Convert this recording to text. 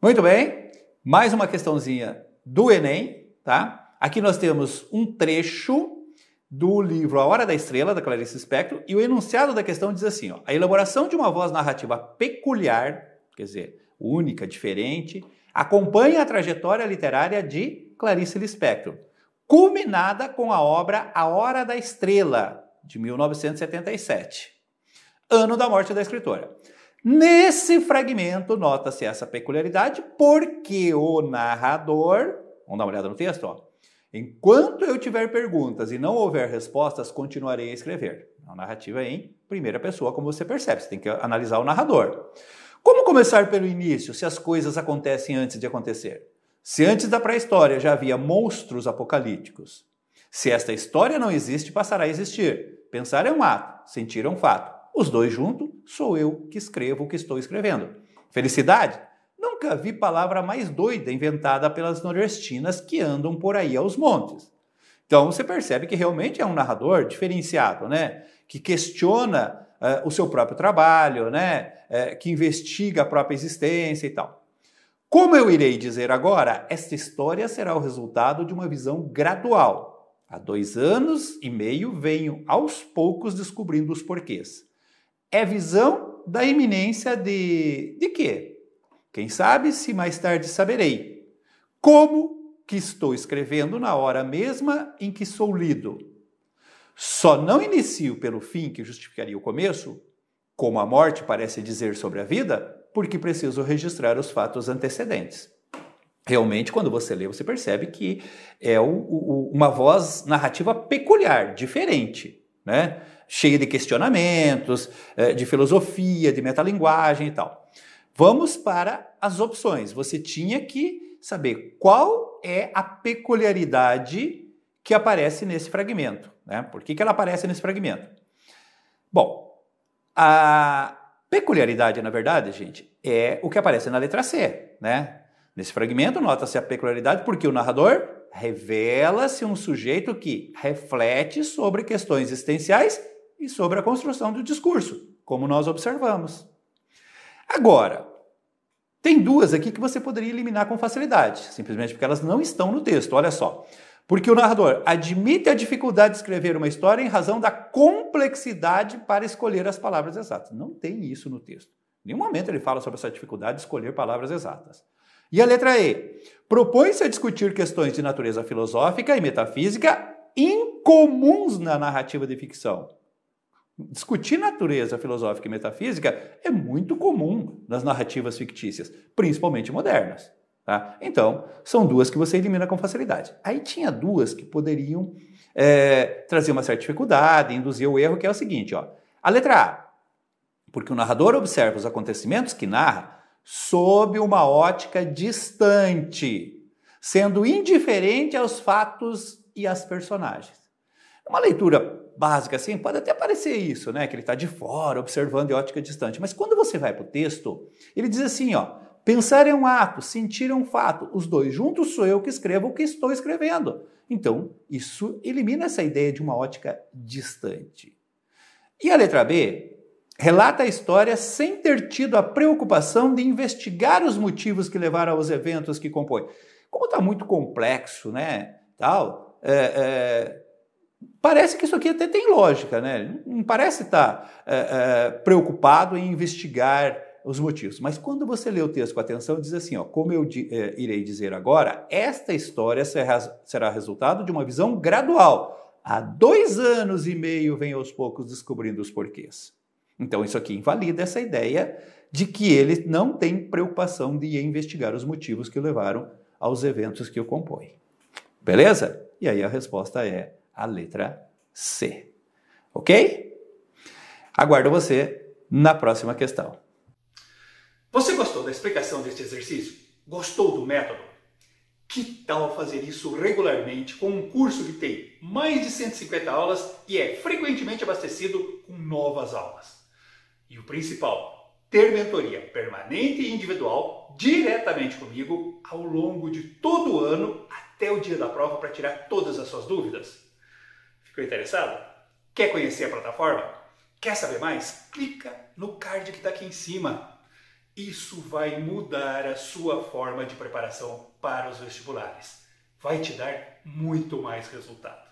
Muito bem, mais uma questãozinha do Enem, tá? Aqui nós temos um trecho do livro A Hora da Estrela, da Clarice Spector, e o enunciado da questão diz assim, ó, a elaboração de uma voz narrativa peculiar, quer dizer, única, diferente, acompanha a trajetória literária de Clarice Lispector, culminada com a obra A Hora da Estrela, de 1977, ano da morte da escritora. Nesse fragmento, nota-se essa peculiaridade, porque o narrador. Vamos dar uma olhada no texto, ó. Enquanto eu tiver perguntas e não houver respostas, continuarei a escrever. É a narrativa é em primeira pessoa, como você percebe, você tem que analisar o narrador. Como começar pelo início, se as coisas acontecem antes de acontecer? Se antes da pré-história já havia monstros apocalípticos. Se esta história não existe, passará a existir. Pensar é um ato, sentir é um fato. Os dois juntos sou eu que escrevo o que estou escrevendo. Felicidade? Nunca vi palavra mais doida inventada pelas nordestinas que andam por aí aos montes. Então você percebe que realmente é um narrador diferenciado, né? Que questiona uh, o seu próprio trabalho, né? Uh, que investiga a própria existência e tal. Como eu irei dizer agora, esta história será o resultado de uma visão gradual. Há dois anos e meio venho aos poucos descobrindo os porquês é visão da iminência de, de quê? Quem sabe se mais tarde saberei. Como que estou escrevendo na hora mesma em que sou lido. Só não inicio pelo fim que justificaria o começo, como a morte parece dizer sobre a vida, porque preciso registrar os fatos antecedentes. Realmente, quando você lê, você percebe que é o, o, uma voz narrativa peculiar, diferente né? cheia de questionamentos, eh, de filosofia, de metalinguagem e tal. Vamos para as opções. Você tinha que saber qual é a peculiaridade que aparece nesse fragmento. Né? Por que, que ela aparece nesse fragmento? Bom, a peculiaridade, na verdade, gente, é o que aparece na letra C. Né? Nesse fragmento, nota-se a peculiaridade porque o narrador revela-se um sujeito que reflete sobre questões existenciais e sobre a construção do discurso, como nós observamos. Agora, tem duas aqui que você poderia eliminar com facilidade, simplesmente porque elas não estão no texto, olha só. Porque o narrador admite a dificuldade de escrever uma história em razão da complexidade para escolher as palavras exatas. Não tem isso no texto. Em nenhum momento ele fala sobre essa dificuldade de escolher palavras exatas. E a letra E. Propõe-se a discutir questões de natureza filosófica e metafísica incomuns na narrativa de ficção. Discutir natureza filosófica e metafísica é muito comum nas narrativas fictícias, principalmente modernas. Tá? Então, são duas que você elimina com facilidade. Aí tinha duas que poderiam é, trazer uma certa dificuldade, induzir o erro, que é o seguinte: ó. a letra A, porque o narrador observa os acontecimentos que narra sob uma ótica distante, sendo indiferente aos fatos e às personagens. Uma leitura básica assim pode até parecer isso, né? Que ele está de fora, observando em ótica distante. Mas quando você vai para o texto, ele diz assim, ó. Pensar é um ato, sentir é um fato. Os dois juntos sou eu que escrevo o que estou escrevendo. Então, isso elimina essa ideia de uma ótica distante. E a letra B relata a história sem ter tido a preocupação de investigar os motivos que levaram aos eventos que compõe. Como está muito complexo, né? Tal, é, é, parece que isso aqui até tem lógica, né? Não parece estar tá, é, é, preocupado em investigar os motivos. Mas quando você lê o texto com atenção, diz assim: ó, como eu é, irei dizer agora, esta história será, será resultado de uma visão gradual. Há dois anos e meio venho aos poucos descobrindo os porquês. Então, isso aqui invalida essa ideia de que ele não tem preocupação de investigar os motivos que o levaram aos eventos que o compõem. Beleza? E aí a resposta é a letra C. Ok? Aguardo você na próxima questão. Você gostou da explicação deste exercício? Gostou do método? Que tal fazer isso regularmente com um curso que tem mais de 150 aulas e é frequentemente abastecido com novas aulas? E o principal, ter mentoria permanente e individual diretamente comigo ao longo de todo o ano até o dia da prova para tirar todas as suas dúvidas. Ficou interessado? Quer conhecer a plataforma? Quer saber mais? Clica no card que está aqui em cima. Isso vai mudar a sua forma de preparação para os vestibulares. Vai te dar muito mais resultado.